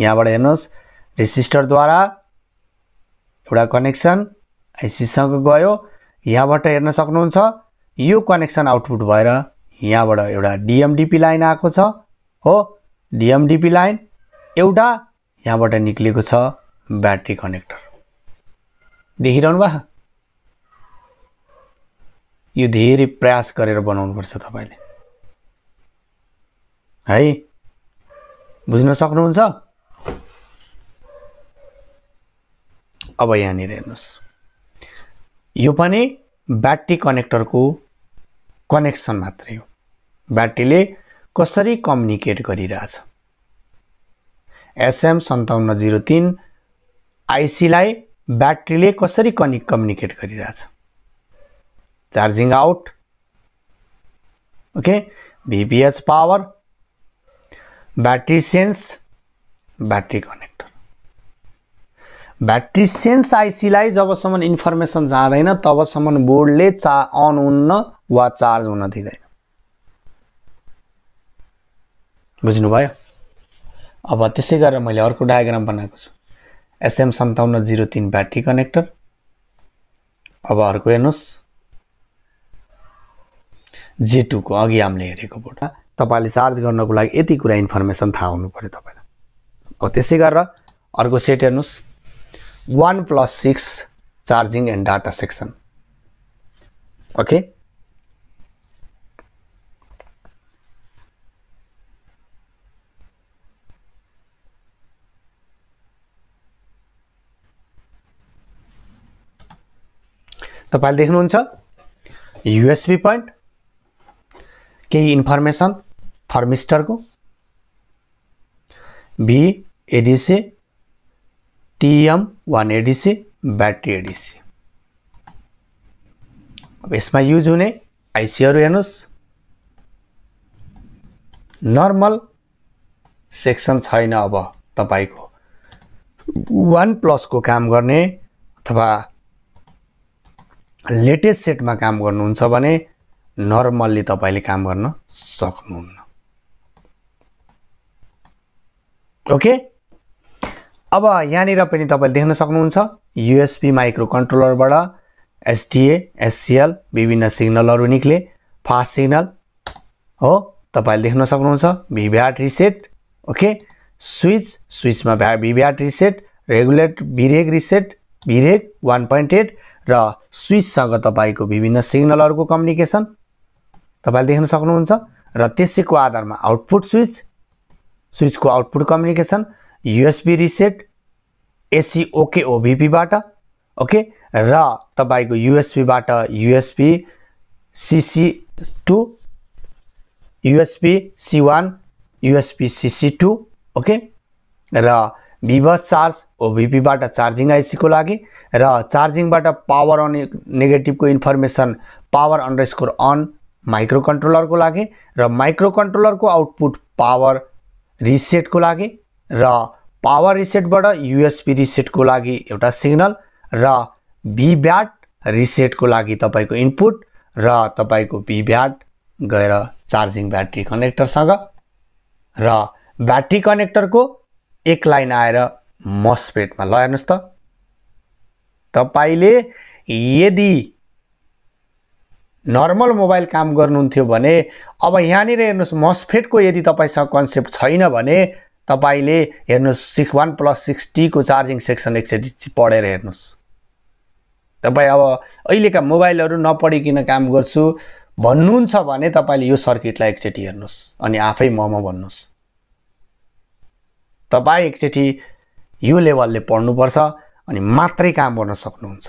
यहाँबाट हेर्नुहोस् रेसिस्टरद्वारा एउटा कनेक्सन आइसीसँग गयो यहाँबाट हेर्न सक्नुहुन्छ यो कनेक्सन आउटपुट भएर यहाँबाट एउटा डिएमडिपी लाइन आएको छ हो डिएमडिपी लाइन एउटा यहाँबाट निक्लेको छ ब्याट्री कनेक्टर देखिरहनु भयो यो धेरै प्रयास गरेर बनाउनुपर्छ तपाईँले है बुझ्न सक्नुहुन्छ अब यहाँनिर हेर्नुहोस् यो पनि ब्याट्री कनेक्टरको कनेक्सन मात्रै हो ब्याट्रीले कसरी कम्युनिकेट गरिरहेछ एसएम सन्ताउन्न जिरो तिन आइसीलाई ब्याट्रीले कसरी कनि कम्युनिकेट गरिरहेछ charging out okay VPH power battery sense battery connect battery sense आइसीलाई जबसम्म इन्फर्मेसन जाँदैन तबसम्म बोर्डले चा अन हुन्न वा चार्ज हुन दिँदैन बुझ्नुभयो अब त्यसै गरेर मैले अर्को डायग्राम बनाएको छु एसएम सन्ताउन्न जिरो तिन ब्याट्री कनेक्टर अब अर्को हेर्नुहोस् जे टूको अघि हामीले हेरेको बोर्ड तपाईँले चार्ज गर्नको लागि यति कुरा इन्फर्मेसन थाहा हुनु पऱ्यो तपाईँलाई अब त्यसै गरेर अर्को सेट हेर्नुहोस् one plus six charging and data section okay तपाईँले पॉइंट युएसबी पोइन्ट केही इन्फर्मेसन थर्मिस्टरको भी एडिसी टिएम ब्याट्री एडिसी अब यसमा युज हुने आइसीहरू हेर्नुहोस् नर्मल सेक्सन छैन अब तपाईँको वान प्लसको काम गर्ने अथवा लेटेस्ट सेटमा काम गर्नुहुन्छ भने नर्मल्ली तपाईँले काम गर्न सक्नुहुन्न ओके अब यहाँनिर पनि तपाईँले देख्न सक्नुहुन्छ युएसपी माइक्रो कन्ट्रोलरबाट एसडिए एससिएल विभिन्न सिग्नलहरू निक्ले फास्ट सिग्नल हो तपाईँले देख्न सक्नुहुन्छ भिभ्याट रिसेट ओके स्विच स्विचमा भ्या VBAT reset regulate VREG reset VREG one point eight र स्विचसँग तपाईँको विभिन्न सिग्नलहरूको कम्युनिकेसन तपाईँले देख्न सक्नुहुन्छ र त्यसैको आधारमा आउटपुट स्विच स्विचको output communication USB reset AC okay ओभिपीबाट ओके र तपाईँको युएसपीबाट USP CC two USP C one USP CC two okay र भिभस चार्ज ओभिपीबाट चार्जिङ आइसीको लागि र चार्जिङबाट पावर अन नेगेटिभको information power underscore on micro कन्ट्रोलरको लागि र माइक्रो कन्ट्रोलरको आउटपुट पावर रिसेटको लागि र पावर रिसेटबाट युएसपी रिसेटको लागि एउटा सिग्नल र ब्याट रिसेटको लागि तपाईँको इनपुट र तपाईँको भिभ्याट गएर चार्जिङ ब्याट्री कनेक्टरसँग र ब्याट्री कनेक्टरको एक लाइन आएर मसपेटमा ल हेर्नुहोस् त तपाईँले यदि नर्मल मोबाइल काम गर्नुहुन्थ्यो भने अब यहाँनिर हेर्नुहोस् मसफेटको यदि तपाईँसँग कन्सेप्ट छैन भने तपाईँले हेर्नुहोस् सिक्स वान प्लस सिक्स टीको चार्जिङ सेक्सन एकचोटि पढेर हेर्नुहोस् तपाईँ अब अहिलेका मोबाइलहरू नपढिकन काम गर्छु भन्नुहुन्छ भने तपाईँले यो सर्किटलाई एकचोटि हेर्नुहोस् अनि आफै मम भन्नुहोस् तपाईँ एकचोटि यो लेभलले पढ्नुपर्छ अनि मात्रै काम गर्न सक्नुहुन्छ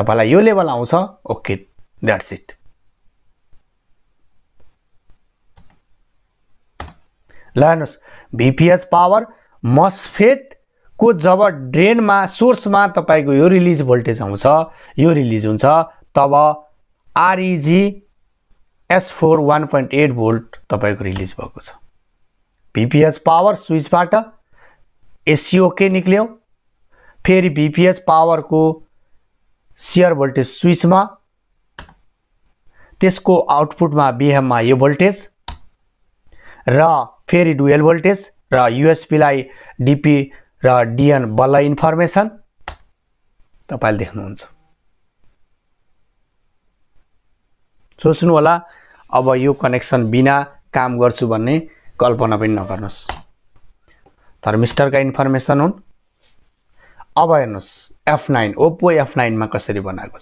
तपाईँलाई यो लेभल आउँछ ओके द्याट्स इट ल हेर्नुहोस् भिपिएच पावर को जब ड्रेनमा सोर्समा तपाईँको यो रिलिज भोल्टेज आउँछ यो रिलिज हुन्छ तब REG S four one point eight volt तपाईँको रिलिज भएको छ भिपिएच पावर स्विचबाट एसिओके निक्ल्यो फेरि भिपिएच पावरको सियर भोल्टेज स्विचमा त्यसको आउटपुटमा बिएममा यो भोल्टेज र फेरि डुएल भोल्टेज र युएसपीलाई डिपी र डिएन बल्ल इन्फर्मेसन तपाईँले देख्नुहुन्छ सोच्नु होला अब यो कनेक्सन बिना काम गर्छु भन्ने कल्पना पनि नगर्नुहोस् तर मिस्टरका इन्फर्मेसन हुन् अब हेर्नुहोस् एफ नाइन ओप्पो एफ नाइनमा कसरी बनाएको छ